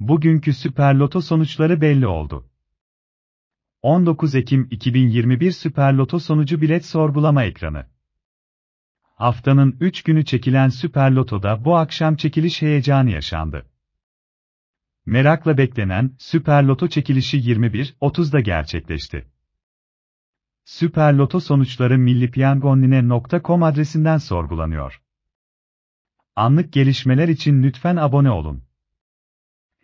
Bugünkü Süper Loto sonuçları belli oldu. 19 Ekim 2021 Süper Loto sonucu bilet sorgulama ekranı. Haftanın 3 günü çekilen Süper Loto'da bu akşam çekiliş heyecanı yaşandı. Merakla beklenen Süper Loto çekilişi 21.30'da gerçekleşti. Süper Loto sonuçları millipiyangonline.com adresinden sorgulanıyor. Anlık gelişmeler için lütfen abone olun.